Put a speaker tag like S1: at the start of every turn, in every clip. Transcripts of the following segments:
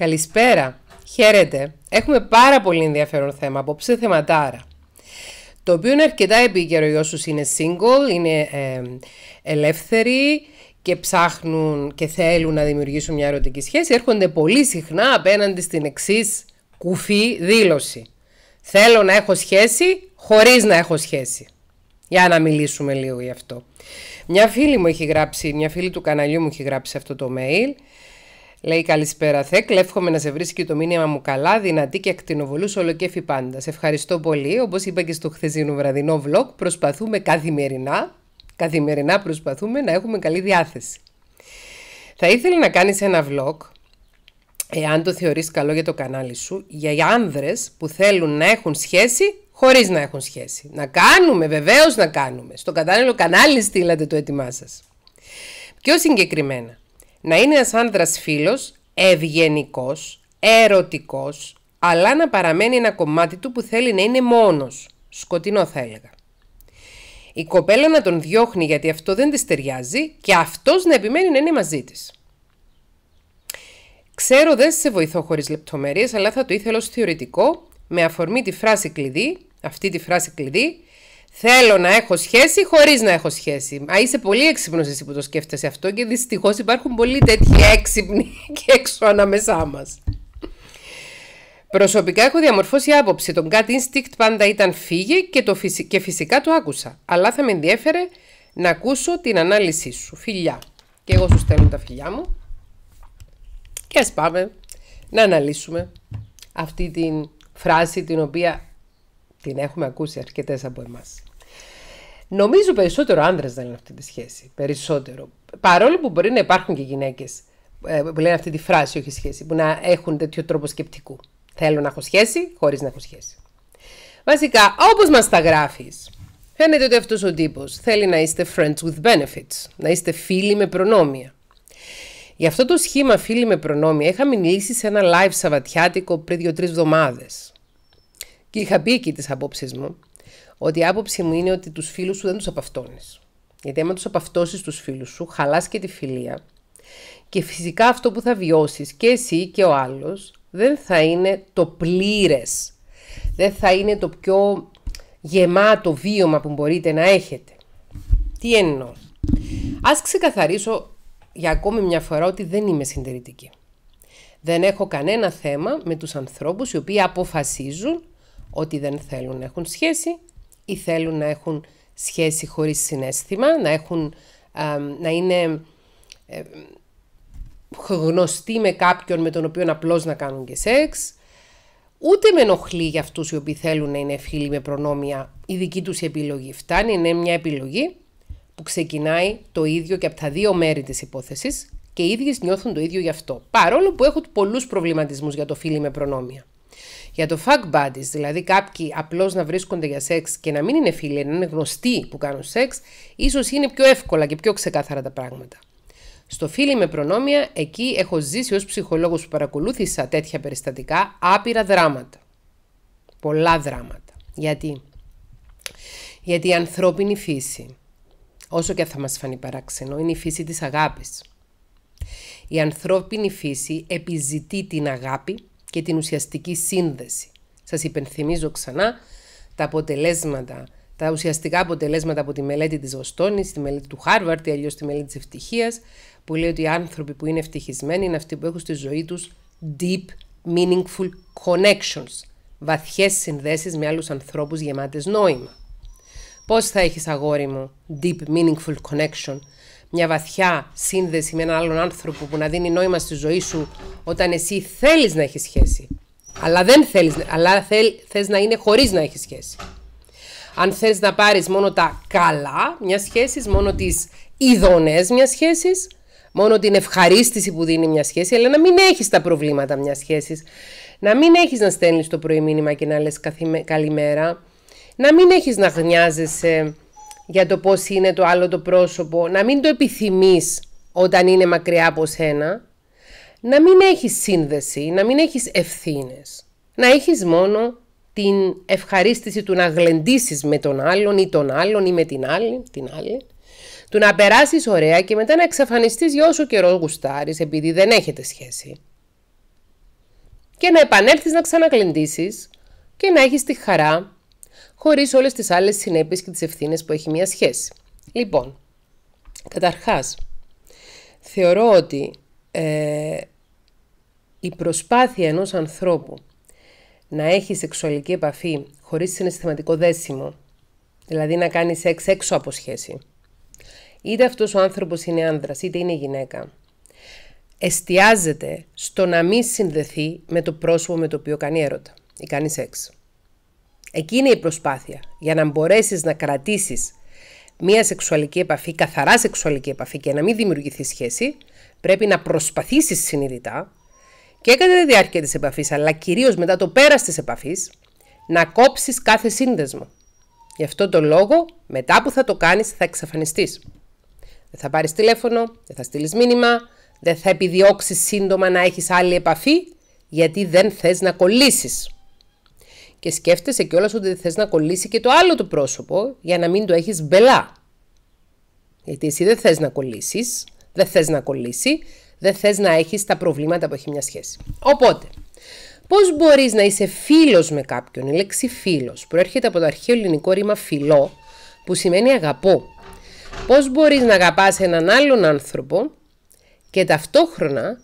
S1: Καλησπέρα. Χαίρετε. Έχουμε πάρα πολύ ενδιαφέρον θέμα απόψε, θεματάρα. Το οποίο είναι αρκετά επίκαιρο για όσους είναι single, είναι ε, ελεύθεροι και ψάχνουν και θέλουν να δημιουργήσουν μια ερωτική σχέση. Έρχονται πολύ συχνά απέναντι στην εξής κουφή δήλωση. Θέλω να έχω σχέση χωρίς να έχω σχέση. Για να μιλήσουμε λίγο γι' αυτό. Μια φίλη μου έχει γράψει, μια φίλη του καναλιού μου έχει γράψει αυτό το mail Λέει καλησπέρα Θεκ, εύχομαι να σε βρίσκει το μήνυμα μου καλά, δυνατή και ακτινοβολούς ολοκέφι πάντα. Σε ευχαριστώ πολύ, όπως είπα και στο χθεσινό βραδινό vlog, προσπαθούμε καθημερινά, καθημερινά προσπαθούμε να έχουμε καλή διάθεση. Θα ήθελα να κάνεις ένα vlog, εάν το θεωρείς καλό για το κανάλι σου, για άνδρες που θέλουν να έχουν σχέση χωρίς να έχουν σχέση. Να κάνουμε, βεβαίως να κάνουμε. Στο κατάλληλο κανάλι στείλατε το έτοιμά σας. Πιο συγκεκριμένα, να είναι ένας άνδρας φίλος, ευγενικός, ερωτικός, αλλά να παραμένει ένα κομμάτι του που θέλει να είναι μόνος. Σκοτεινό θα έλεγα. Η κοπέλα να τον διώχνει γιατί αυτό δεν της ταιριάζει και αυτός να επιμένει να είναι μαζί της. Ξέρω δεν σε βοηθώ χωρίς λεπτομέρειες, αλλά θα το ήθελα ως θεωρητικό με αφορμή τη φράση κλειδί, αυτή τη φράση κλειδί, Θέλω να έχω σχέση χωρίς να έχω σχέση. Α, είσαι πολύ έξυπνος εσύ που το σκέφτεσαι αυτό και δυστυχώς υπάρχουν πολλοί τέτοιοι έξυπνοι και έξω ανάμεσά μας. Προσωπικά έχω διαμορφώσει άποψη. Τον gut instinct πάντα ήταν φύγε και, το και φυσικά το άκουσα. Αλλά θα με ενδιέφερε να ακούσω την ανάλυση σου. Φιλιά. Και εγώ σου στέλνω τα φιλιά μου. Και ας πάμε να αναλύσουμε αυτή την φράση την οποία την έχουμε ακούσει αρκετές από εμάς. Νομίζω περισσότερο άντρες να λένε αυτή τη σχέση. Περισσότερο. Παρόλο που μπορεί να υπάρχουν και γυναίκες ε, που λένε αυτή τη φράση, όχι σχέση, που να έχουν τέτοιο τρόπο σκεπτικού. Θέλω να έχω σχέση χωρίς να έχω σχέση. Βασικά, όπως μας τα γράφεις, φαίνεται ότι αυτός ο τύπος θέλει να είστε friends with benefits, να είστε φίλοι με προνόμια. Γι' αυτό το σχήμα φίλοι με προνόμια είχα μιλήσει σε ένα live σαβατιάτικο πριν δύο-τρει εβδομάδες. Και είχα πει εκεί τις απόψεις μου, ότι η άποψη μου είναι ότι τους φίλους σου δεν τους απαυτώνεις. Γιατί άμα τους απαυτώσεις τους φίλους σου, χαλάς και τη φιλία. Και φυσικά αυτό που θα βιώσεις και εσύ και ο άλλος δεν θα είναι το πλήρες. Δεν θα είναι το πιο γεμάτο βίωμα που μπορείτε να έχετε. Τι εννοώ. Ας ξεκαθαρίσω για ακόμη μια φορά ότι δεν είμαι συντηρητική. Δεν έχω κανένα θέμα με τους ανθρώπους οι οποίοι αποφασίζουν ότι δεν θέλουν να έχουν σχέση ή θέλουν να έχουν σχέση χωρίς συνέστημα, να, έχουν, να είναι ε, γνωστοί με κάποιον με τον οποίο απλώς να κάνουν και σεξ. Ούτε με ενοχλεί για αυτούς οι οποίοι θέλουν να είναι φίλοι με προνόμια η δική τους επιλογή. Φτάνει, είναι μια επιλογή που ξεκινάει το ίδιο και από τα δύο μέρη της υπόθεσης και οι ίδιες νιώθουν το ίδιο γι' αυτό. Παρόλο που έχουν πολλούς προβληματισμούς για το φίλοι με προνόμια για το fuck buddies, δηλαδή κάποιοι απλώς να βρίσκονται για σεξ και να μην είναι φίλοι, να είναι γνωστοί που κάνουν σεξ, ίσως είναι πιο εύκολα και πιο ξεκάθαρα τα πράγματα. Στο φίλοι με προνόμια, εκεί έχω ζήσει ως ψυχολόγος που παρακολούθησα τέτοια περιστατικά άπειρα δράματα. Πολλά δράματα. Γιατί? Γιατί η ανθρώπινη φύση, όσο και θα μας φανεί παράξενο, είναι η φύση της αγάπης. Η ανθρώπινη φύση επιζητεί την αγάπη και την ουσιαστική σύνδεση. Σας υπενθυμίζω ξανά τα αποτελέσματα, τα ουσιαστικά αποτελέσματα από τη μελέτη της Βοστόνης, τη μελέτη του Χάρβαρτ ή αλλιώς τη μελέτη της ευτυχίας, που λέει ότι οι άνθρωποι που είναι ευτυχισμένοι είναι αυτοί που έχουν στη ζωή τους deep, meaningful connections, βαθιές συνδέσεις με άλλους ανθρώπους γεμάτες νόημα. Πώς θα έχεις αγόρι μου deep, meaningful connection μια βαθιά σύνδεση με έναν άλλον άνθρωπο που να δίνει νόημα στη ζωή σου όταν εσύ θέλεις να έχεις σχέση. Αλλά δεν θέλεις, αλλά θέλ, θες να είναι χωρίς να έχεις σχέση. Αν θες να πάρεις μόνο τα καλά μιας σχέσης, μόνο τις ειδονές μιας σχέσης, μόνο την ευχαρίστηση που δίνει μια σχέση, αλλά να μην έχεις τα προβλήματα μιας σχέσης. Να μην έχεις να στέλνεις το πρωί μήνυμα και να λες καλημέρα. Να μην έχεις να γνιάζεσαι για το πώς είναι το άλλο το πρόσωπο, να μην το επιθυμείς όταν είναι μακριά από σένα, να μην έχεις σύνδεση, να μην έχεις ευθύνες. Να έχεις μόνο την ευχαρίστηση του να γλεντήσεις με τον άλλον ή τον άλλον ή με την άλλη, την άλλη του να περάσεις ωραία και μετά να εξαφανιστείς για όσο καιρό γουστάρεις επειδή δεν έχετε σχέση. Και να επανέλθεις να ξαναγλεντήσεις και να έχεις τη χαρά χωρίς όλες τις άλλες συνέπειες και τις ευθύνες που έχει μια σχέση. Λοιπόν, καταρχάς, θεωρώ ότι ε, η προσπάθεια ενός ανθρώπου να έχει σεξουαλική επαφή χωρίς συναισθηματικό δέσιμο, δηλαδή να κάνει σεξ έξω από σχέση, είτε αυτός ο άνθρωπος είναι άνδρας είτε είναι γυναίκα, εστιάζεται στο να μην συνδεθεί με το πρόσωπο με το οποίο κάνει έρωτα ή κάνει σεξ. Εκείνη η προσπάθεια για να μπορέσεις να κρατήσεις μία σεξουαλική επαφή, καθαρά σεξουαλική επαφή και να μην δημιουργηθεί σχέση, πρέπει να προσπαθήσεις συνειδητά και κατά τη διάρκεια της επαφής, αλλά κυρίως μετά το πέρας της επαφής, να κόψεις κάθε σύνδεσμο. Γι' αυτό το λόγο, μετά που θα το κάνεις θα εξαφανιστείς. Δεν θα πάρεις τηλέφωνο, δεν θα στείλεις μήνυμα, δεν θα επιδιώξεις σύντομα να έχεις άλλη επαφή, γιατί δεν θες να κολλήσεις και σκέφτεσαι κιόλας ότι θες να κολλήσει και το άλλο το πρόσωπο για να μην το έχεις μπελά. Γιατί εσύ δεν θες να κολλήσεις, δεν θες να κολλήσει, δεν θες να έχεις τα προβλήματα που έχει μια σχέση. Οπότε, πώς μπορείς να είσαι φίλος με κάποιον. Η λέξη φίλος προέρχεται από το αρχαίο ελληνικό ρήμα φιλό, που σημαίνει αγαπώ. Πώς μπορείς να αγαπάς έναν άλλον άνθρωπο και ταυτόχρονα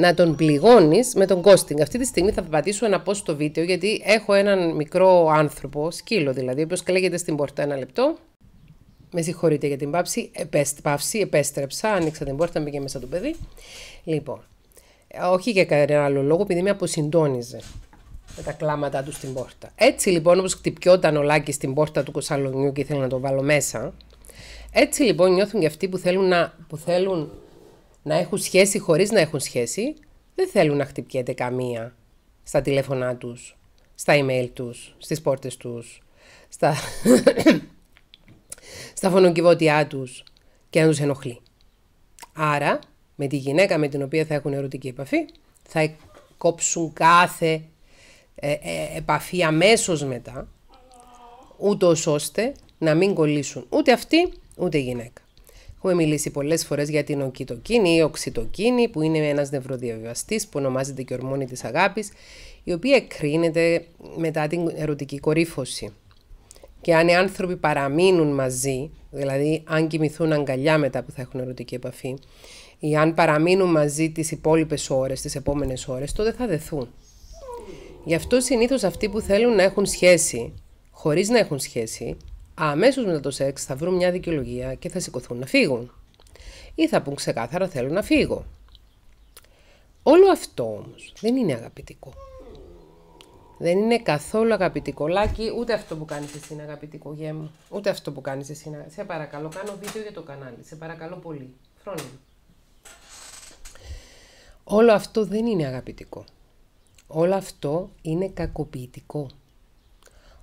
S1: να τον πληγώνεις με τον κόστινγκ. Αυτή τη στιγμή θα πατήσω ένα πώ στο βίντεο, γιατί έχω έναν μικρό άνθρωπο, σκύλο δηλαδή, ο οποίος κλαίγεται στην πόρτα ένα λεπτό. Με συγχωρείτε για την πάυση, επέστρεψα, επέστρεψα, άνοιξα την πόρτα, μπήκε μέσα το παιδί. Λοιπόν, όχι για κανένα άλλο λόγο, επειδή με αποσυντόνιζε με τα κλάματα του στην πόρτα. Έτσι λοιπόν, όπως χτυπιόταν ο Λάκης στην πόρτα του κοσαλονιού και ήθελα να το βάλω μέσα, έτσι λοιπόν νιώθουν και αυτοί που θέλουν, να, που θέλουν να έχουν σχέση χωρίς να έχουν σχέση, δεν θέλουν να χτυπιέται καμία στα τηλέφωνά τους, στα email τους, στις πόρτες τους, στα, στα φωνοκιβώτιά τους και να τους ενοχλεί. Άρα, με τη γυναίκα με την οποία θα έχουν ερωτική επαφή, θα κόψουν κάθε ε, ε, επαφή αμέσως μετά, ούτως ώστε να μην κολλήσουν ούτε αυτή ούτε η γυναίκα. Έχουμε μιλήσει πολλές φορές για την οκυτοκίνη ή οξυτοκίνη, που είναι ένας νευροδιαβιβαστής που ονομάζεται και ορμόνη της αγάπης, η οποία εκκρίνεται μετά την ερωτική κορύφωση. Και αν οι άνθρωποι παραμείνουν μαζί, δηλαδή αν κοιμηθούν αγκαλιά μετά που θα έχουν ερωτική επαφή, ή αν παραμείνουν μαζί τις υπόλοιπες ώρες, τις επόμενες ώρες, τότε θα δεθούν. Γι' αυτό συνήθως αυτοί που θέλουν να έχουν σχέση, χωρίς να έχουν σχέση, αμέσως μετά το σεξ θα βρουν μια δικαιολογία και θα σηκωθούν να φύγουν. Ή θα πούν ξεκάθαρα θέλω να φύγω. Όλο αυτό όμως δεν είναι αγαπητικό. Δεν είναι καθόλου αγαπητικό. λάκι, ούτε αυτό που κάνεις εσύ είναι αγαπητικό, γεμ. Ούτε αυτό που κάνεις εσύ είναι... Σε παρακαλώ, κάνω βίντεο για το κανάλι. Σε παρακαλώ πολύ. Φρόνι Όλο αυτό δεν είναι αγαπητικό. Όλο αυτό είναι κακοποιητικό.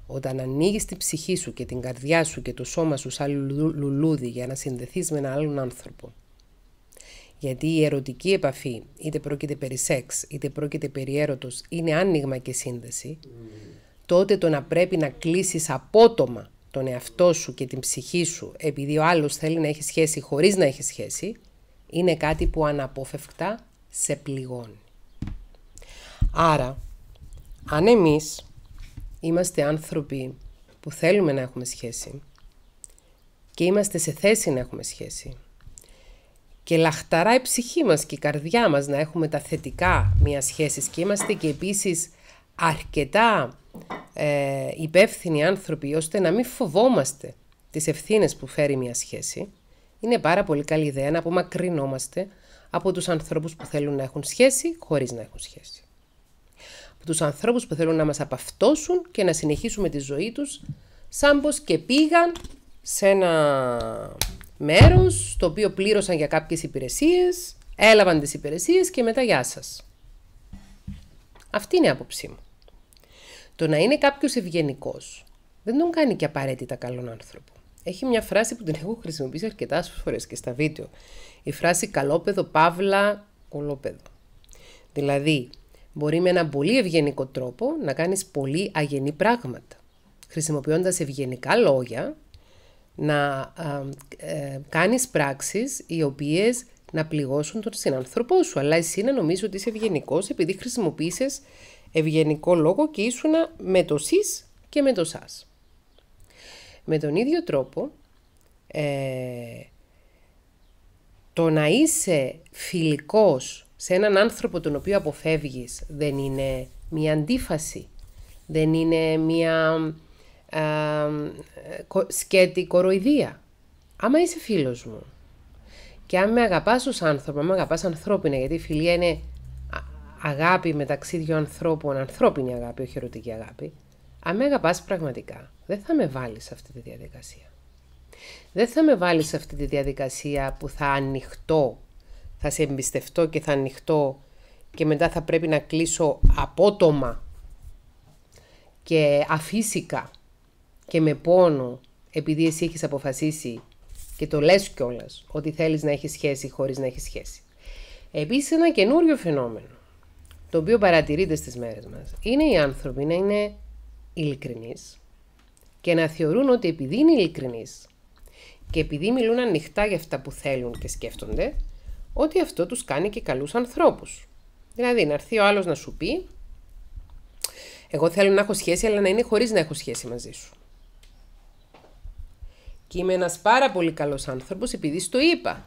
S1: Όταν ανοίγεις την ψυχή σου και την καρδιά σου και το σώμα σου σαν λουλούδι για να συνδεθείς με έναν άλλον άνθρωπο. Γιατί η ερωτική επαφή, είτε πρόκειται περί σεξ, είτε πρόκειται περί έρωτος, είναι άνοιγμα και σύνδεση, τότε το να πρέπει να κλείσεις απότομα τον εαυτό σου και την ψυχή σου, επειδή ο άλλος θέλει να έχει σχέση χωρίς να έχει σχέση, είναι κάτι που αναπόφευκτα σε πληγώνει. Άρα, αν εμείς Είμαστε άνθρωποι που θέλουμε να έχουμε σχέση και είμαστε σε θέση να έχουμε σχέση. Και λαχταρά η ψυχή μας και η καρδιά μας να έχουμε τα θετικά μιας σχέσης και είμαστε και επίσης αρκετά ε, υπεύθυνοι άνθρωποι ώστε να μην φοβόμαστε τις ευθύνες που φέρει μια σχέση. Είναι πάρα πολύ καλή ιδέα να απομακρυνόμαστε από τους ανθρώπους που θέλουν να έχουν σχέση χωρίς να έχουν σχέση τους ανθρώπους που θέλουν να μας απαυτώσουν και να συνεχίσουμε τη ζωή τους σαν πως και πήγαν σε ένα μέρος το οποίο πλήρωσαν για κάποιες υπηρεσίες, έλαβαν τις υπηρεσίες και μετά γεια σας. Αυτή είναι η άποψή μου. Το να είναι κάποιος ευγενικός δεν τον κάνει και απαραίτητα καλόν άνθρωπο. Έχει μια φράση που την έχω χρησιμοποιήσει αρκετά φορές και στα βίντεο. Η φράση καλόπεδο, παύλα, κολόπεδο. Δηλαδή, Μπορεί με έναν πολύ ευγενικό τρόπο να κάνεις πολύ αγενή πράγματα. Χρησιμοποιώντας ευγενικά λόγια, να ε, κάνεις πράξεις οι οποίες να πληγώσουν τον συνανθρωπό σου. Αλλά εσύ να νομίζεις ότι είσαι ευγενικός, επειδή χρησιμοποίησες ευγενικό λόγο και ήσουν με το σεις και με το σας. Με τον ίδιο τρόπο, ε, το να είσαι φιλικός σε έναν άνθρωπο τον οποίο αποφεύγεις δεν είναι μία αντίφαση, δεν είναι μία σκέτη κοροϊδία. Άμα είσαι φίλος μου και αν με αγαπάς ως άνθρωπο, αν με αγαπάς ανθρώπινα, γιατί η φιλία είναι αγάπη μεταξύ δύο ανθρώπων, ανθρώπινη αγάπη, όχι ερωτική αγάπη, αν με αγαπάς πραγματικά, δεν θα με βάλεις σε αυτή τη διαδικασία. Δεν θα με βάλεις σε αυτή τη διαδικασία που θα ανοιχτώ θα σε εμπιστευτώ και θα ανοιχτώ και μετά θα πρέπει να κλείσω απότομα και αφύσικα και με πόνο επειδή εσύ έχεις αποφασίσει και το λες κιόλας ότι θέλεις να έχεις σχέση χωρίς να έχεις σχέση. Επίσης ένα καινούριο φαινόμενο το οποίο παρατηρείται στις μέρες μας είναι οι άνθρωποι να είναι ειλικρινείς και να θεωρούν ότι επειδή είναι ειλικρινείς και επειδή μιλούν ανοιχτά για αυτά που θέλουν και σκέφτονται ότι αυτό τους κάνει και καλούς ανθρώπους. Δηλαδή να έρθει ο άλλος να σου πει εγώ θέλω να έχω σχέση αλλά να είναι χωρίς να έχω σχέση μαζί σου. Και είμαι ένας πάρα πολύ καλός άνθρωπος επειδή το είπα.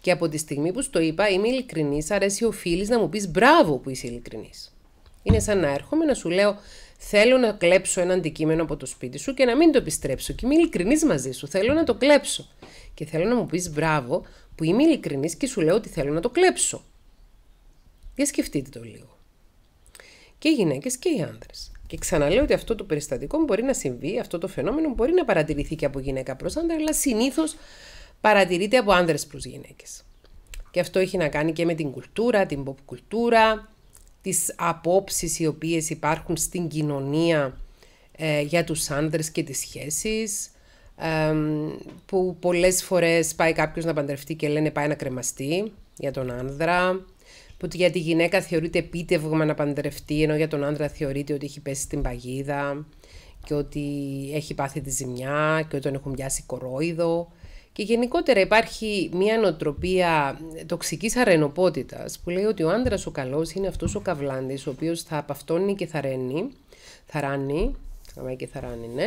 S1: Και από τη στιγμή που το είπα είμαι ειλικρινής, αρέσει ο φίλης να μου πεις μπράβο που είσαι ειλικρινής. Είναι σαν να έρχομαι να σου λέω Θέλω να κλέψω ένα αντικείμενο από το σπίτι σου και να μην το επιστρέψω. Και είμαι ειλικρινής μαζί σου. Θέλω να το κλέψω. Και θέλω να μου πεις μπράβο που είμαι ειλικρινής και σου λέω ότι θέλω να το κλέψω. Για σκεφτείτε το λίγο. Και οι γυναίκες και οι άνδρες. Και ξαναλέω ότι αυτό το περιστατικό μπορεί να συμβεί, αυτό το φαινόμενο μπορεί να παρατηρηθεί και από γυναίκα προς άντρα, αλλά συνήθως παρατηρείται από άνδρες προς γυναίκες. Και αυτό έχει να κάνει και με την κουλτούρα, την pop κουλτούρα, τις απόψεις οι οποίες υπάρχουν στην κοινωνία ε, για τους άνδρες και τις σχέσεις, που πολλές φορές πάει κάποιος να παντρευτεί και λένε πάει να κρεμαστεί για τον άνδρα, που για τη γυναίκα θεωρείται επίτευγμα να παντρευτεί, ενώ για τον άνδρα θεωρείται ότι έχει πέσει στην παγίδα και ότι έχει πάθει τη ζημιά και ότι τον έχουν πιάσει κορόιδο. Και γενικότερα υπάρχει μια νοοτροπία τοξικής αρενοπότητας που λέει ότι ο άντρας ο καλός είναι αυτός ο καυλάντης ο οποίος θα απαυτώνει και θα ρένει, θα ράνει, και θα ράνει, ναι,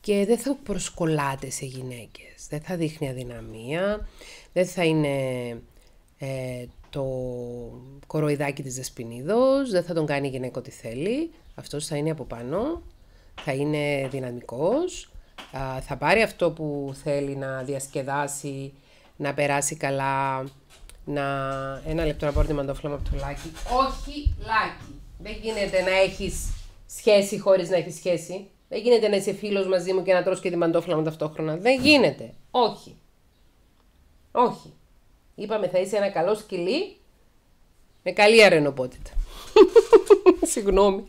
S1: και δεν θα προσκολάται σε γυναίκες, δεν θα δείχνει αδυναμία, δεν θα είναι ε, το κοροϊδάκι της δεσποινίδος, δεν θα τον κάνει γυναίκα ό,τι θέλει, αυτός θα είναι από πάνω, θα είναι δυναμικός θα πάρει αυτό που θέλει να διασκεδάσει, να περάσει καλά, να... Ένα λεπτό να πάρω τη μαντόφλα από το λάκι. Όχι λάκι. Δεν γίνεται να έχεις σχέση χωρίς να έχεις σχέση. Δεν γίνεται να είσαι φίλος μαζί μου και να τρως και τη μαντόφλα ταυτόχρονα. Δεν γίνεται. Όχι. Όχι. Είπαμε θα είσαι ένα καλό σκυλί με καλή αρενοπότητα. Συγγνώμη.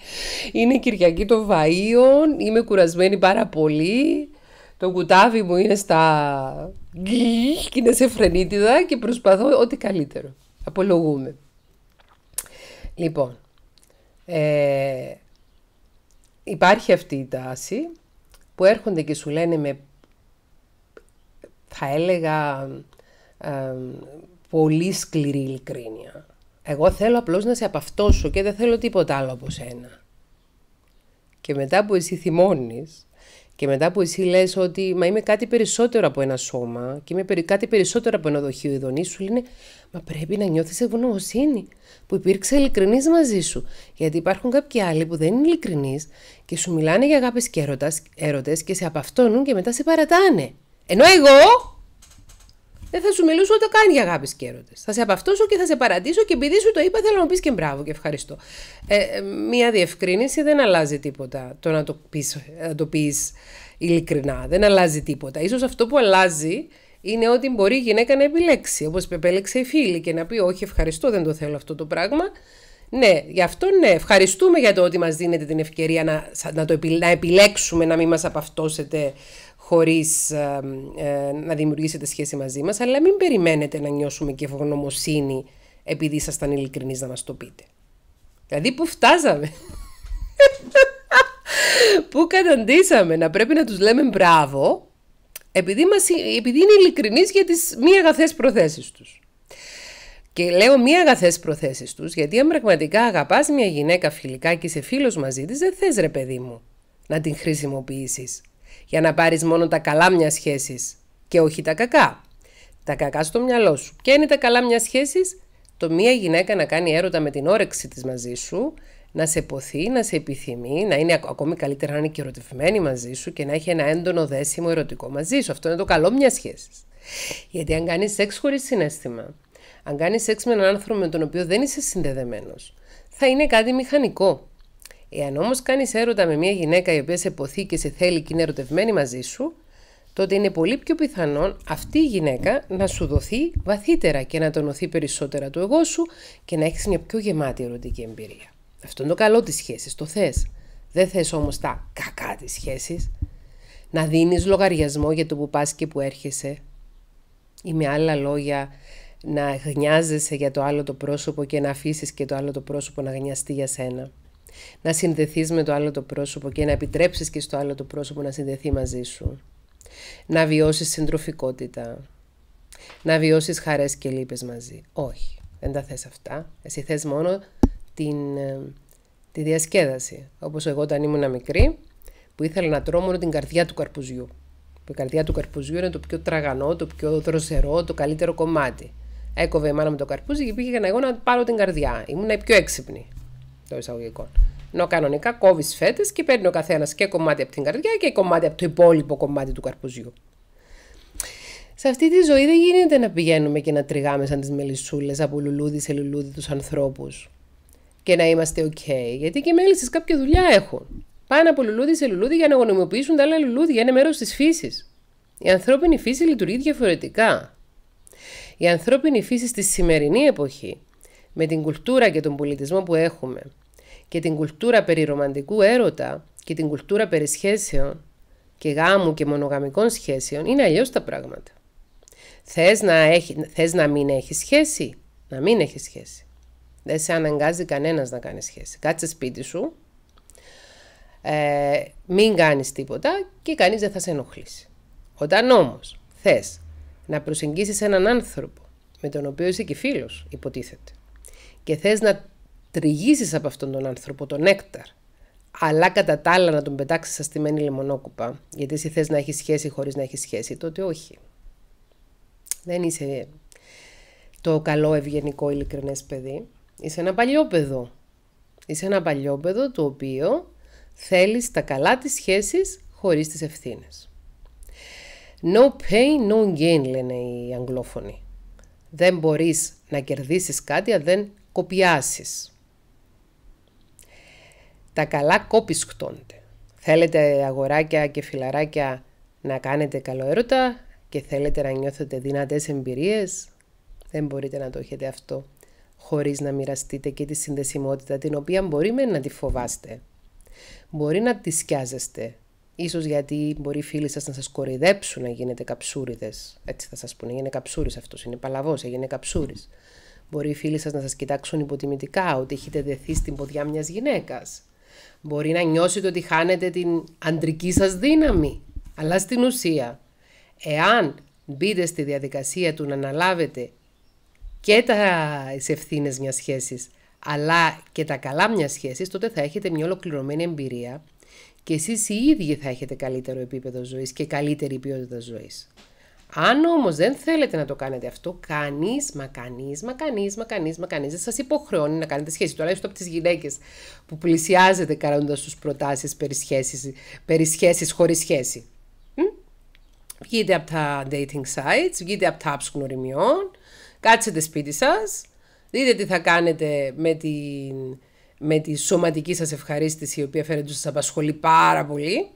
S1: Είναι Κυριακή των Βαΐων. Είμαι κουρασμένη πάρα πολύ. Το κουτάβι μου είναι στα και είναι σε φρενίτιδα και προσπαθώ ό,τι καλύτερο. Απολογούμε. Λοιπόν, ε, υπάρχει αυτή η τάση που έρχονται και σου λένε με, θα έλεγα, ε, πολύ σκληρή ειλικρίνεια. Εγώ θέλω απλώς να σε απαυτώσω και δεν θέλω τίποτα άλλο από σένα. Και μετά που εσύ θυμώνεις και μετά που εσύ λες ότι μα είμαι κάτι περισσότερο από ένα σώμα και είμαι κάτι περισσότερο από ένα δοχείο ειδονή σου λένε μα πρέπει να νιώθεις ευγνωμοσύνη που υπήρξε ειλικρινής μαζί σου γιατί υπάρχουν κάποιοι άλλοι που δεν είναι ειλικρινείς και σου μιλάνε για αγάπες και έρωτες, έρωτες και σε απαυτώνουν και μετά σε παρατάνε. Ενώ εγώ δεν θα σου μιλήσω ούτε καν για αγάπης και έρωτες. Θα σε απαυτώσω και θα σε παρατήσω και επειδή σου το είπα, θέλω να μου πεις και μπράβο και ευχαριστώ. Ε, ε, μία διευκρίνηση δεν αλλάζει τίποτα το να το πεις να το πεις ειλικρινά. Δεν αλλάζει τίποτα. Ίσως αυτό που αλλάζει είναι ότι μπορεί η γυναίκα να επιλέξει, όπως επέλεξε η φίλη και να πει: Όχι, ευχαριστώ, δεν το θέλω αυτό το πράγμα. Ναι, γι' αυτό ναι. Ευχαριστούμε για το ότι μας δίνετε την ευκαιρία να, να, το, να επιλέξουμε να μην μας απαυτώσετε Χωρίς ε, ε, να δημιουργήσετε σχέση μαζί μας, αλλά μην περιμένετε να νιώσουμε και ευγνωμοσύνη επειδή ήσασταν ειλικρινείς να μας το πείτε. Δηλαδή που φτάσαμε, που καταντήσαμε να πρέπει να τους λέμε μπράβο, επειδή, μας, επειδή είναι ειλικρινείς για τις μη αγαθές προθέσεις τους. Και λέω μία αγαθές προθέσεις τους, γιατί αν πραγματικά αγαπάς μια γυναίκα φιλικά και είσαι φίλος μαζί της, δεν θες ρε παιδί μου να την χρησιμοποιήσεις για να πάρεις μόνο τα καλά μιας σχέσης και όχι τα κακά. Τα κακά στο μυαλό σου. Ποια είναι τα καλά μιας σχέσης? Το μία γυναίκα να κάνει έρωτα με την όρεξη της μαζί σου, να σε ποθεί, να σε επιθυμεί, να είναι ακόμη καλύτερα να είναι και ερωτευμένη μαζί σου και να έχει ένα έντονο δέσιμο ερωτικό μαζί σου. Αυτό είναι το καλό μιας σχέσης. Γιατί αν κάνεις σεξ χωρίς συνέστημα, αν κάνεις σεξ με έναν άνθρωπο με τον οποίο δεν είσαι συνδεδεμένος, θα είναι κάτι μηχανικό. Εάν όμως κάνεις έρωτα με μια γυναίκα η οποία σε ποθεί και σε θέλει και είναι ερωτευμένη μαζί σου, τότε είναι πολύ πιο πιθανόν αυτή η γυναίκα να σου δοθεί βαθύτερα και να τονωθεί περισσότερα το εγώ σου και να έχεις μια πιο γεμάτη ερωτική εμπειρία. Αυτό είναι το καλό της σχέσης, το θες. Δεν θες όμως τα κακά της σχέσης. Να δίνεις λογαριασμό για το που πας και που έρχεσαι. Ή με άλλα λόγια, να γνιάζεσαι για το άλλο το πρόσωπο και να αφήσεις και το άλλο το πρόσωπο να γνιαστεί για σένα να συνδεθείς με το άλλο το πρόσωπο και να επιτρέψεις και στο άλλο το πρόσωπο να συνδεθεί μαζί σου. Να βιώσεις συντροφικότητα. Να βιώσεις χαρές και λύπες μαζί. Όχι, δεν τα θες αυτά. Εσύ θες μόνο την, ε, τη διασκέδαση. Όπως εγώ όταν ήμουν μικρή που ήθελα να τρώω μόνο την καρδιά του καρπουζιού. Η καρδιά του καρπουζιού είναι το πιο τραγανό, το πιο δροσερό, το καλύτερο κομμάτι. Έκοβε η μάνα το καρπούζι και πήγε να εγώ να πάρω την καρδιά. Ήμουν η πιο έξυπνη των εισαγωγικών. Ενώ κανονικά κόβεις φέτες και παίρνει ο καθένας και κομμάτι από την καρδιά και κομμάτι από το υπόλοιπο κομμάτι του καρπουζιού. Σε αυτή τη ζωή δεν γίνεται να πηγαίνουμε και να τριγάμε σαν τις μελισσούλες από λουλούδι σε λουλούδι τους ανθρώπους και να είμαστε οκ, Γιατί και οι μέλισσες κάποια δουλειά έχουν. Πάνε από λουλούδι σε λουλούδι για να γονιμοποιήσουν τα άλλα λουλούδια. Είναι μέρος της φύσης. Η ανθρώπινη φύση λειτουργεί διαφορετικά. Η ανθρώπινη φύση στη σημερινή εποχή με την κουλτούρα και τον πολιτισμό που έχουμε και την κουλτούρα περί ρομαντικού έρωτα και την κουλτούρα περί σχέσεων και γάμου και μονογαμικών σχέσεων είναι αλλιώς τα πράγματα. Θες να, έχει, θες να μην έχεις σχέση, να μην έχεις σχέση. Δεν σε αναγκάζει κανένας να κάνει σχέση. Κάτσε σπίτι σου, ε, μην κάνεις τίποτα και κανείς δεν θα σε ενοχλήσει. Όταν όμως θες να προσεγγίσεις έναν άνθρωπο με τον οποίο είσαι και φίλος, υποτίθεται, και θες να τριγίσεις από αυτόν τον άνθρωπο τον νέκταρ, αλλά κατά τα άλλα να τον πετάξεις στη μένη λεμονόκουπα, γιατί εσύ θες να έχεις σχέση χωρίς να έχεις σχέση, τότε όχι. Δεν είσαι το καλό, ευγενικό, ειλικρινές παιδί. Είσαι ένα παλιό παιδό. Είσαι ένα παλιό παιδό το οποίο θέλεις τα καλά της σχέσης χωρίς τις ευθύνες. No pain, no gain λένε οι αγγλόφωνοι. Δεν μπορείς να κερδίσεις κάτι αν δεν κοπιάσεις. Τα καλά κόπισκτονται. Θέλετε αγοράκια και φιλαράκια να κάνετε καλό έρωτα και θέλετε να νιώθετε δυνατές εμπειρίες. Δεν μπορείτε να το έχετε αυτό χωρίς να μοιραστείτε και τη συνδεσιμότητα την οποία μπορεί με να τη φοβάστε. Μπορεί να τη σκιάζεστε. Ίσως γιατί μπορεί οι φίλοι σας να σας κορυδέψουν να γίνετε καψούριδες. Έτσι θα σας πούνε, έγινε καψούρις αυτός, είναι παλαβός, έγινε καψούρης. Μπορεί οι φίλοι σας να σας κοιτάξουν υποτιμητικά ότι έχετε δεθεί στην ποδιά μιας γυναίκας. Μπορεί να νιώσετε ότι χάνετε την αντρική σας δύναμη. Αλλά στην ουσία, εάν μπείτε στη διαδικασία του να αναλάβετε και τα ευθύνες μιας σχέσης, αλλά και τα καλά μιας σχέσης, τότε θα έχετε μια ολοκληρωμένη εμπειρία και εσείς οι ίδιοι θα έχετε καλύτερο επίπεδο ζωής και καλύτερη ποιότητα ζωής. Αν όμως δεν θέλετε να το κάνετε αυτό, κανείς, μα κανείς, μα κανείς, μα κανείς, μα κανείς δεν σας υποχρεώνει να κάνετε σχέση. Τουλάχιστον από τις γυναίκες που πλησιάζετε κάνοντας τους προτάσεις περί σχέσει χωρίς σχέση. Βγείτε από τα dating sites, βγείτε από τα apps γνωριμιών, κάτσετε σπίτι σας. δείτε τι θα κάνετε με, την, με τη σωματική σας ευχαρίστηση, η οποία φαίνεται ότι σας απασχολεί πάρα πολύ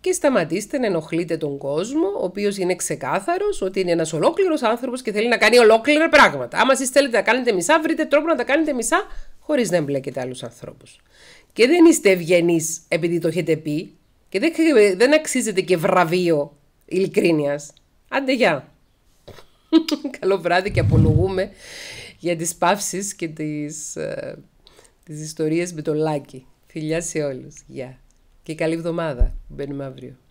S1: και σταματήστε να ενοχλείτε τον κόσμο, ο οποίος είναι ξεκάθαρος ότι είναι ένας ολόκληρος άνθρωπος και θέλει να κάνει ολόκληρα πράγματα. Άμα εσείς θέλετε να κάνετε μισά, βρείτε τρόπο να τα κάνετε μισά χωρίς να εμπλέκετε άλλους ανθρώπους. Και δεν είστε ευγενείς επειδή το έχετε πει και δεν, δεν αξίζετε και βραβείο ειλικρίνειας. Άντε γεια. Καλό βράδυ και απολογούμε για τις παύσεις και τις, ε, τις ιστορίες με το Λάκη. Φιλιά σε όλους. Γεια. Και καλή εβδομάδα. Μπαίνουμε αύριο.